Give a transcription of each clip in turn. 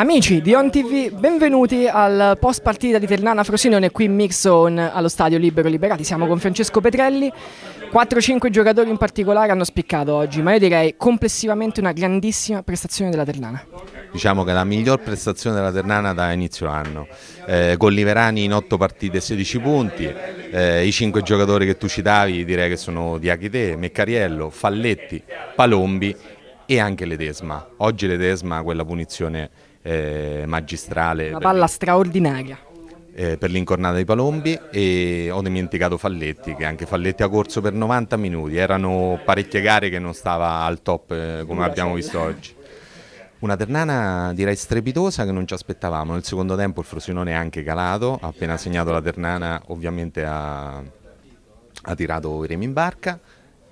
Amici di OnTV, benvenuti al post partita di Ternana Frosinone qui in Mix Zone allo stadio Libero Liberati. Siamo con Francesco Petrelli. 4-5 giocatori in particolare hanno spiccato oggi, ma io direi complessivamente una grandissima prestazione della Ternana. Diciamo che è la miglior prestazione della Ternana da inizio anno. Eh, con Liverani in 8 partite 16 punti, eh, i 5 giocatori che tu citavi direi che sono Diachite, Meccariello, Falletti, Palombi e anche Ledesma. Oggi Ledesma quella punizione eh, magistrale. Una palla per... straordinaria. Eh, per l'incornata dei Palombi e ho dimenticato Falletti che anche Falletti ha corso per 90 minuti erano parecchie gare che non stava al top eh, come abbiamo visto oggi una ternana direi strepitosa che non ci aspettavamo nel secondo tempo il Frosinone è anche calato appena segnato la ternana ovviamente ha, ha tirato i remi in barca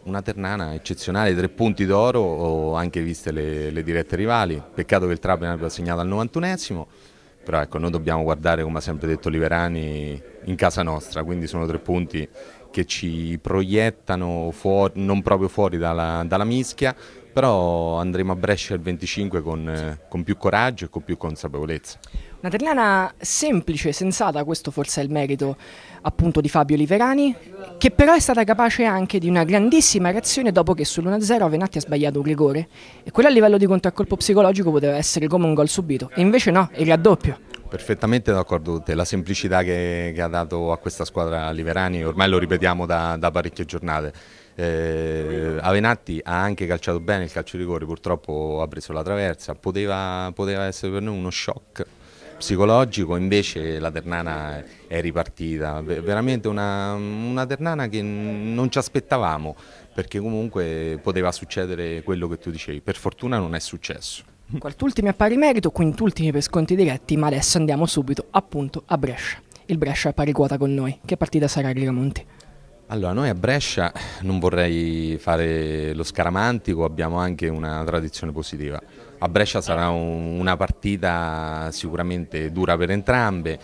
una Ternana eccezionale, tre punti d'oro, anche viste le, le, dirette rivali. Peccato che il Trapani abbia segnato al 91esimo, però ecco, noi dobbiamo guardare, come ha sempre detto Liverani, in casa nostra, quindi sono tre punti che ci proiettano fuori, non proprio fuori dalla, dalla mischia, però andremo a Brescia il 25 con, eh, con più coraggio e con più consapevolezza. Una Ternana semplice, sensata, questo forse è il merito appunto di Fabio Liverani, che però è stata capace anche di una grandissima reazione dopo che sull'1-0 Venatti ha sbagliato un rigore e quello a livello di contraccolpo psicologico poteva essere come un gol subito, e invece no, il raddoppio. Perfettamente d'accordo con te, la semplicità che, che, ha dato a questa squadra Liverani ormai lo ripetiamo da, da parecchie giornate eh, Avenatti ha anche calciato bene il calcio di rigore, purtroppo ha preso la traversa, poteva, poteva essere per noi uno shock psicologico, invece la Ternana è ripartita, veramente una, una, Ternana che non ci aspettavamo, perché comunque poteva succedere quello che tu dicevi, per fortuna non è successo. Quart'ultimi a pari merito, quint'ultimi per sconti diretti, ma adesso andiamo subito appunto a Brescia. Il Brescia è pari quota con noi, che partita sarà Rigamonti? Allora, noi a Brescia non vorrei fare lo scaramantico, abbiamo anche una tradizione positiva. A Brescia sarà un, una partita sicuramente dura per entrambe.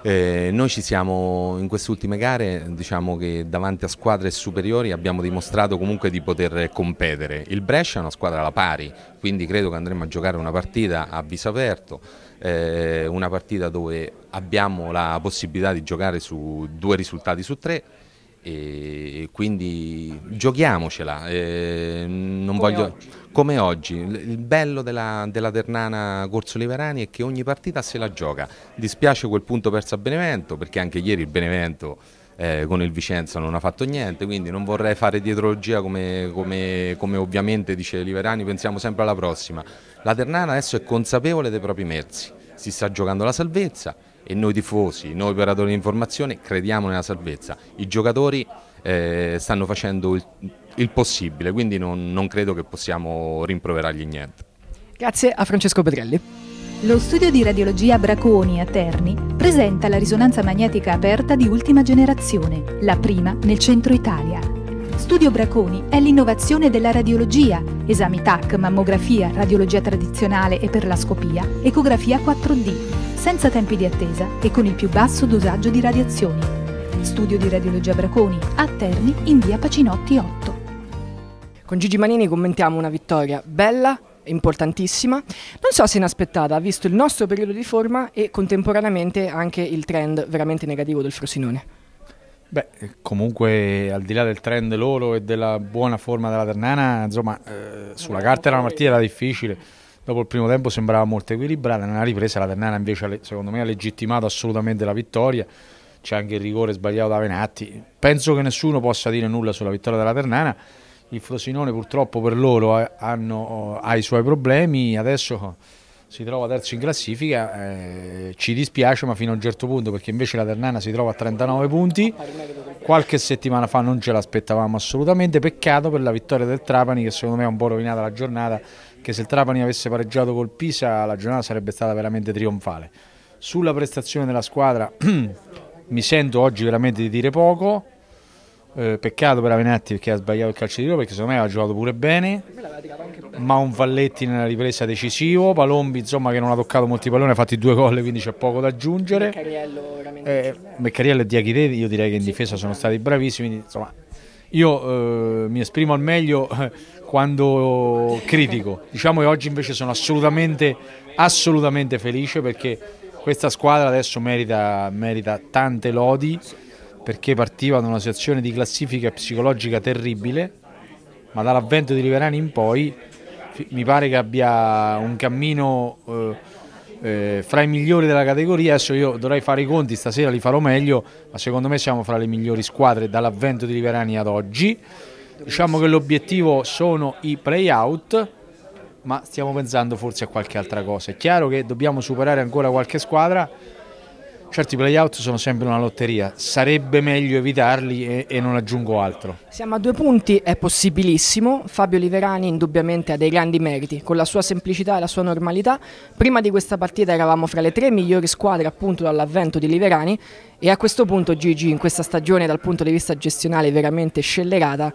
Eh, noi ci siamo in queste ultime gare, diciamo che davanti a squadre superiori abbiamo dimostrato comunque di poter competere. Il Brescia è una squadra alla pari, quindi credo che andremo a giocare una partita a viso aperto, eh, una partita dove abbiamo la possibilità di giocare su due risultati su tre e quindi giochiamocela. Eh, come, voglio... oggi. come, oggi. Il bello della, della Ternana Corso Liverani è che ogni partita se la gioca. Dispiace quel punto perso a Benevento, perché anche ieri il Benevento eh, con il Vicenza non ha fatto niente, quindi non vorrei fare dietrologia come, come, come ovviamente dice Liverani, pensiamo sempre alla prossima. La Ternana adesso è consapevole dei propri mezzi, si sta giocando la salvezza, e noi tifosi, noi operatori di informazione crediamo nella salvezza. I giocatori eh, stanno facendo il, il possibile, quindi non, non credo che possiamo rimproverargli niente. Grazie a Francesco Pedrelli. Lo studio di radiologia Braconi a Terni presenta la risonanza magnetica aperta di ultima generazione, la prima nel centro Italia. Studio Braconi è l'innovazione della radiologia, esami TAC, mammografia, radiologia tradizionale e per la scopia, ecografia 4D, senza tempi di attesa e con il più basso dosaggio di radiazioni. Studio di radiologia Braconi, a Terni, in via Pacinotti 8. Con Gigi Manini commentiamo una vittoria bella, importantissima. Non so se inaspettata, visto il nostro periodo di forma e contemporaneamente anche il trend veramente negativo del Frosinone. Beh, eh, comunque al di là del trend loro e della buona forma della Ternana, insomma, eh, sulla carta era una partita difficile dopo il primo tempo sembrava molto equilibrata, nella ripresa la Ternana invece secondo me ha legittimato assolutamente la vittoria, c'è anche il rigore sbagliato da Venatti, penso che nessuno possa dire nulla sulla vittoria della Ternana, il Frosinone purtroppo per loro eh, hanno, eh, ha i suoi problemi, adesso eh, si trova terzo in classifica, eh, ci dispiace ma fino a un certo punto perché invece la Ternana si trova a 39 punti, qualche settimana fa non ce l'aspettavamo assolutamente, peccato per la vittoria del Trapani che secondo me ha un po' rovinata la giornata che se il Trapani avesse pareggiato col Pisa la giornata sarebbe stata veramente trionfale. Sulla prestazione della squadra mi sento oggi veramente di dire poco, eh, peccato per Avenatti perché ha sbagliato il calcio di tiro perché secondo me ha giocato pure bene, ma un Valletti nella ripresa decisivo, Palombi insomma che non ha toccato molti palloni, ha fatto due gol quindi c'è poco da aggiungere. Meccariello, eh, Meccariello e Diachideti io direi che in difesa sono esatto. stati bravissimi, insomma io eh, mi esprimo al meglio eh, quando critico, diciamo che oggi invece sono assolutamente, assolutamente felice perché questa squadra adesso merita, merita tante lodi perché partiva da una situazione di classifica psicologica terribile, ma dall'avvento di Riverani in poi mi pare che abbia un cammino... Eh, eh, fra i migliori della categoria, adesso io dovrei fare i conti, stasera li farò meglio, ma secondo me siamo fra le migliori squadre dall'avvento di Riverani ad oggi. Diciamo che l'obiettivo sono i play-out, ma stiamo pensando forse a qualche altra cosa. È chiaro che dobbiamo superare ancora qualche squadra, Certi playout sono sempre una lotteria, sarebbe meglio evitarli e, e, non aggiungo altro. Siamo a due punti, è possibilissimo. Fabio Liverani indubbiamente ha dei grandi meriti, con la sua semplicità e la sua normalità. Prima di questa partita eravamo fra le tre migliori squadre appunto dall'avvento di Liverani e a questo punto Gigi in questa stagione dal punto di vista gestionale veramente scellerata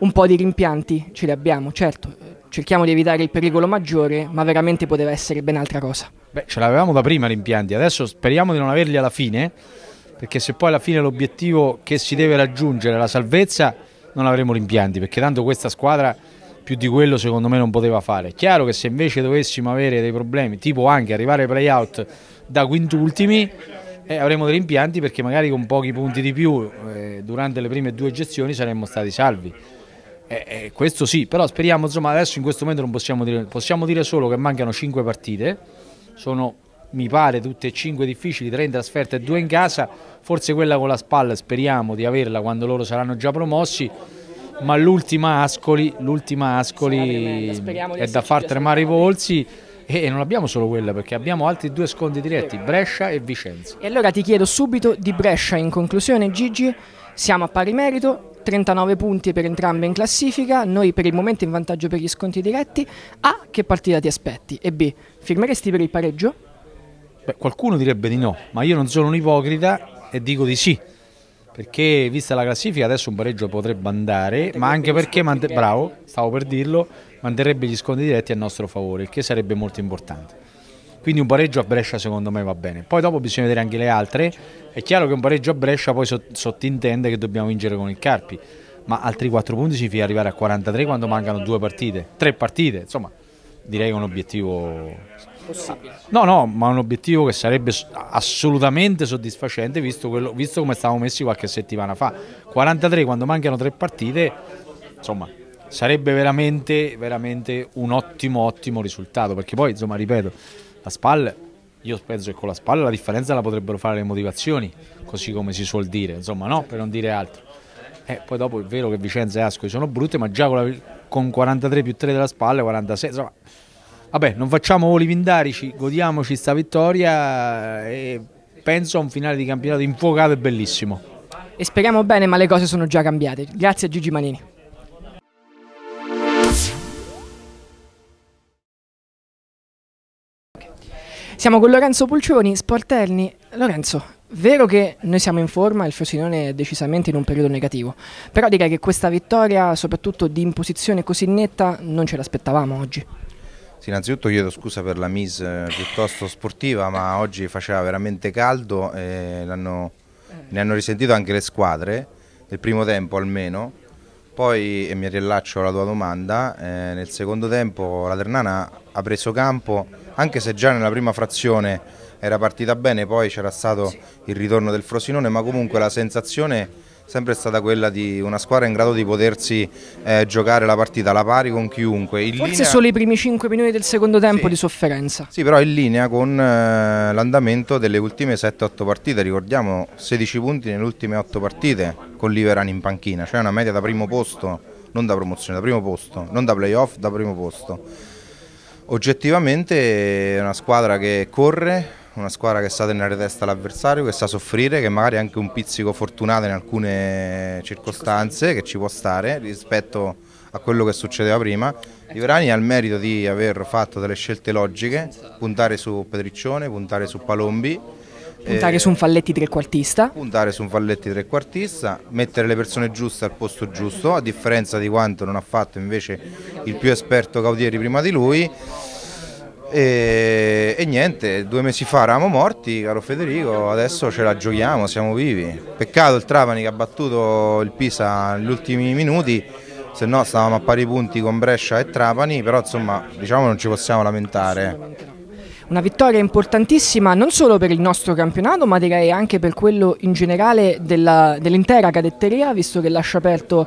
un po' di rimpianti ce li abbiamo, certo cerchiamo di evitare il pericolo maggiore, ma veramente poteva essere ben altra cosa. Beh, ce l'avevamo da prima gli impianti, adesso speriamo di non averli alla fine, perché se poi alla fine l'obiettivo che si deve raggiungere è la salvezza, non avremo gli impianti, perché tanto questa squadra più di quello secondo me non poteva fare. È chiaro che se invece dovessimo avere dei problemi, tipo anche arrivare ai playout da quintultimi, eh, avremo dei rimpianti perché magari con pochi punti di più eh, durante le prime due gestioni saremmo stati salvi. Eh, eh, questo sì, però speriamo, insomma, adesso in questo momento non possiamo dire, possiamo dire solo che mancano 5 partite, sono mi pare tutte e 5 difficili, 3 in trasferta e 2 in casa, forse quella con la spalla speriamo di averla quando loro saranno già promossi, ma l'ultima Ascoli, Ascoli è da far tremare i polsi e non abbiamo solo quella perché abbiamo altri due scontri diretti, Brescia e Vicenza. E allora ti chiedo subito di Brescia in conclusione Gigi, siamo a pari merito, 39 punti per entrambe in classifica, noi per il momento in vantaggio per gli sconti diretti. A, che partita ti aspetti? E B, firmeresti per il pareggio? Beh, qualcuno direbbe di no, ma io non sono un ipocrita e dico di sì. Perché vista la classifica adesso un pareggio potrebbe andare, ma anche perché, bravo, stavo per dirlo, manterrebbe gli sconti diretti a nostro favore, il che sarebbe molto importante. Quindi un pareggio a Brescia secondo me va bene. Poi dopo bisogna vedere anche le altre. È chiaro che un pareggio a Brescia poi sottintende che dobbiamo vincere con il Carpi, ma altri 4 punti significa arrivare a 43 quando mancano due partite, tre partite, insomma direi che è un obiettivo possibile. Ah, no, no, ma un obiettivo che sarebbe assolutamente soddisfacente visto, quello, visto come stavamo messi qualche settimana fa. 43 quando mancano tre partite, insomma, sarebbe veramente, veramente un ottimo, ottimo risultato, perché poi, insomma, ripeto, la spalla io penso che con la spalla la differenza la potrebbero fare le motivazioni, così come si suol dire, insomma no, per non dire altro. Eh, poi dopo è vero che Vicenza e Ascoli sono brutte, ma già con, la, con 43 più 3 della spalla, 46, insomma... Vabbè, non facciamo voli pindarici, godiamoci sta vittoria eh, e penso a un finale di campionato infuocato e bellissimo. E speriamo bene, ma le cose sono già cambiate. Grazie a Gigi Manini. Siamo con Lorenzo Pulcioni, Sportelli. Lorenzo, vero che noi siamo in forma, e il Frosinone è decisamente in un periodo negativo, però direi che questa vittoria, soprattutto di imposizione così netta, non ce l'aspettavamo oggi. Sì, innanzitutto chiedo scusa per la mise eh, piuttosto sportiva, ma oggi faceva veramente caldo e ne hanno risentito anche le squadre, nel primo tempo almeno poi, e mi riallaccio alla tua domanda, eh, nel secondo tempo la Ternana ha preso campo, anche se già nella prima frazione era partita bene, poi c'era stato il ritorno del Frosinone, ma comunque la sensazione sempre stata quella di una squadra in grado di potersi eh, giocare la partita alla pari con chiunque. In Forse linea... solo i primi 5 minuti del secondo tempo sì. di sofferenza. Sì, però in linea con eh, l'andamento delle ultime 7-8 partite, ricordiamo 16 punti nelle ultime 8 partite con l'Iveran in panchina, cioè una media da primo posto, non da promozione, da primo posto, non da playoff, da primo posto. Oggettivamente è una squadra che corre, una squadra che sa tenere testa all'avversario, che sa soffrire, che magari è anche un pizzico fortunato in alcune circostanze, che ci può stare rispetto a quello che succedeva prima. Iverani ha il merito di aver fatto delle scelte logiche, puntare su Pedriccione, puntare su Palombi. Puntare eh, su un Falletti trequartista. Puntare su un Falletti trequartista, mettere le persone giuste al posto giusto, a differenza di quanto non ha fatto invece il più esperto Caudieri prima di lui. E, e, niente, due mesi fa eravamo morti, caro Federico, adesso ce la giochiamo, siamo vivi. Peccato il Trapani che ha battuto il Pisa negli ultimi minuti, se no stavamo a pari punti con Brescia e Trapani, però insomma diciamo non ci possiamo lamentare. Una vittoria importantissima non solo per il nostro campionato ma direi anche per quello in generale dell'intera cadetteria visto che lascia aperto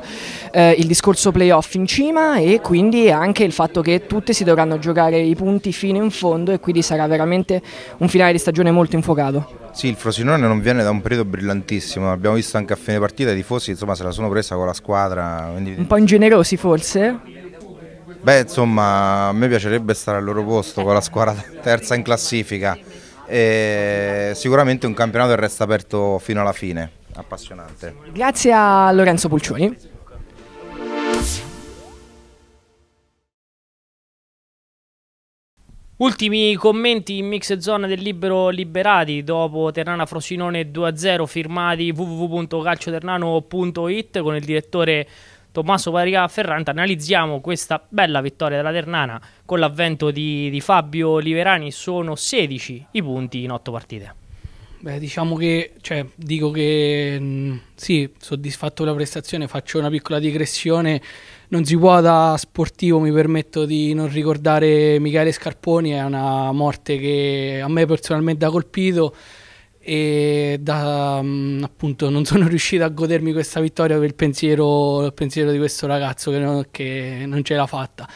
eh, il discorso playoff in cima e quindi anche il fatto che tutte si dovranno giocare i punti fino in fondo e quindi sarà veramente un finale di stagione molto infuocato. Sì, il Frosinone non viene da un periodo brillantissimo, abbiamo visto anche a fine partita i tifosi insomma, se la sono presa con la squadra. Quindi... Un po' ingenerosi forse? Beh, insomma, a me piacerebbe stare al loro posto con la squadra terza in classifica. E sicuramente un campionato che resta aperto fino alla fine, appassionante. Grazie a Lorenzo Pulcioni. Ultimi commenti in mix zone del Libero Liberati dopo Ternana Frosinone 2-0 firmati www.calcioternano.it con il direttore Tommaso Paria Ferrante, analizziamo questa bella vittoria della Ternana con l'avvento di, di Fabio Liverani, sono 16 i punti in 8 partite. Beh, diciamo che, cioè, dico che mh, mm, sì, soddisfatto della prestazione, faccio una piccola digressione. Non si può da sportivo, mi permetto di non ricordare Michele Scarponi, è una morte che a me personalmente ha colpito e da, mm, appunto non sono riuscito a godermi questa vittoria per il pensiero, il pensiero di questo ragazzo che non, che non ce l'ha fatta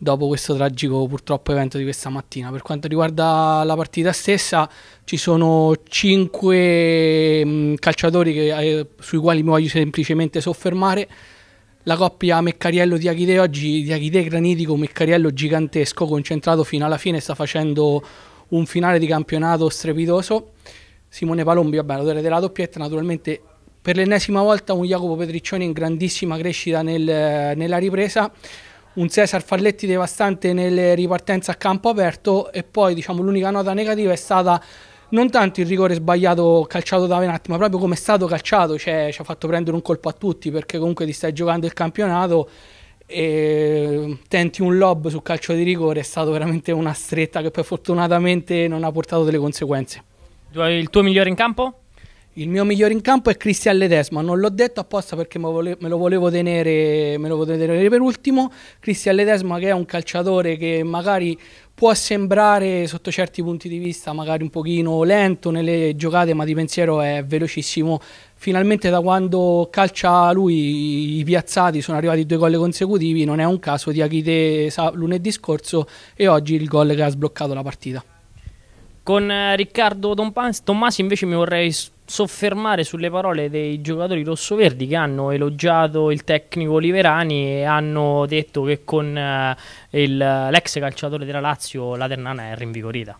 dopo questo tragico purtroppo evento di questa mattina. Per quanto riguarda la partita stessa ci sono cinque mm, calciatori che, eh, sui quali mi voglio semplicemente soffermare. La coppia Meccariello-Diachide oggi, di Diachide granitico, Meccariello gigantesco, concentrato fino alla fine, sta facendo un finale di campionato strepitoso. Simone Palombi, vabbè, l'autore della doppietta, naturalmente per l'ennesima volta un Jacopo Petriccioni in grandissima crescita nel, nella ripresa, un Cesar Falletti devastante nelle ripartenze a campo aperto e poi diciamo, l'unica nota negativa è stata non tanto il rigore sbagliato calciato da Venatti, ma proprio come è stato calciato, cioè ci ha fatto prendere un colpo a tutti perché comunque ti stai giocando il campionato e tenti un lob sul calcio di rigore, è stata veramente una stretta che poi fortunatamente non ha portato delle conseguenze. Il tuo migliore in campo? Il mio migliore in campo è Cristian Ledesma, non l'ho detto apposta perché me, lo volevo tenere, me lo volevo tenere per ultimo. Cristian Ledesma che è un calciatore che magari può sembrare sotto certi punti di vista magari un pochino lento nelle giocate ma di pensiero è velocissimo. Finalmente da quando calcia lui i piazzati sono arrivati due gol consecutivi, non è un caso di Achite lunedì scorso e oggi il gol che ha sbloccato la partita. Con eh, Riccardo Tommasi invece mi vorrei soffermare sulle parole dei giocatori rossoverdi che hanno elogiato il tecnico Oliverani e hanno detto che con eh, il, l'ex calciatore della Lazio la Ternana è rinvigorita.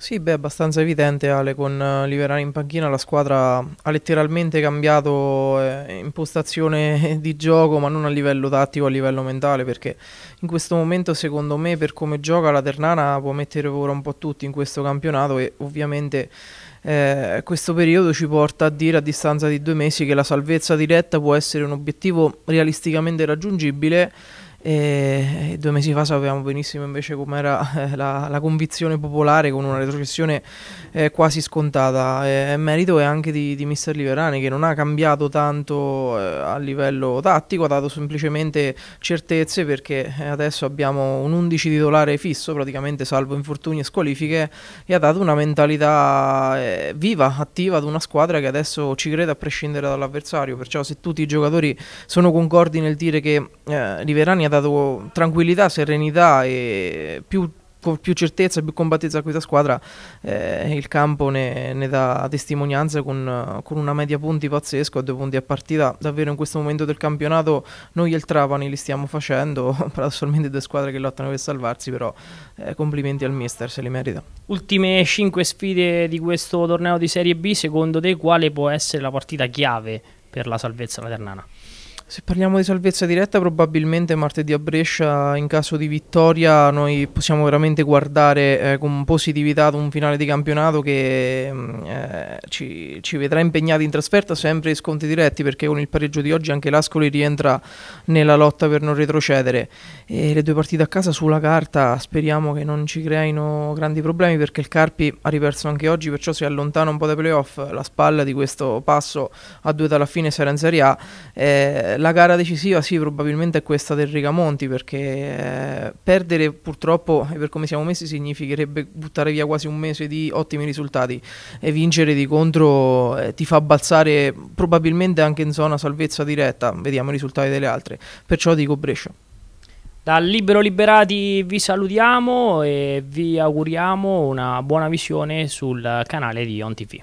Sì, beh, è abbastanza evidente Ale, con eh, Liverani in panchina la squadra ha letteralmente cambiato eh, impostazione di gioco, ma non a livello tattico, a livello mentale, perché in questo momento secondo me per come gioca la Ternana può mettere paura un po' tutti in questo campionato e ovviamente eh, questo periodo ci porta a dire a distanza di due mesi che la salvezza diretta può essere un obiettivo realisticamente raggiungibile e due mesi fa sapevamo benissimo invece com'era eh, la, la convinzione popolare con una retrocessione eh, quasi scontata. E, merito è anche di, di Mister Liverani che non ha cambiato tanto eh, a livello tattico, ha dato semplicemente certezze perché eh, adesso abbiamo un 11 titolare fisso, praticamente salvo infortuni e squalifiche, e ha dato una mentalità eh, viva, attiva ad una squadra che adesso ci crede a prescindere dall'avversario. Perciò se tutti i giocatori sono concordi nel dire che eh, Liverani ha ha dato tranquillità, serenità e più, più certezza, più combattezza a questa squadra, eh, il campo ne, ne dà testimonianza con, con, una media punti pazzesca, due punti a partita, davvero in questo momento del campionato noi e il Trapani li stiamo facendo, paradossalmente due squadre che lottano per salvarsi, però eh, complimenti al mister, se li merita. Ultime 5 sfide di questo torneo di Serie B, secondo te quale può essere la partita chiave per la salvezza laternana? Se parliamo di salvezza diretta, probabilmente martedì a Brescia, in caso di vittoria, noi possiamo veramente guardare eh, con positività ad un finale di campionato che mm, eh, ci, ci, vedrà impegnati in trasferta sempre in sconti diretti, perché con il pareggio di oggi anche l'Ascoli rientra nella lotta per non retrocedere. E le due partite a casa sulla carta speriamo che non ci creino grandi problemi, perché il Carpi ha riperso anche oggi, perciò si allontana un po' dai playoff, la spalla di questo passo a due dalla fine sarà in Serie A. Eh, la gara decisiva sì, probabilmente è questa del Rigamonti, perché eh, perdere purtroppo, e per come siamo messi, significherebbe buttare via quasi un mese di ottimi risultati e vincere di contro eh, ti fa balzare probabilmente anche in zona salvezza diretta, vediamo i risultati delle altre, perciò dico Brescia. Dal Libero Liberati vi salutiamo e vi auguriamo una buona visione sul canale di OnTV.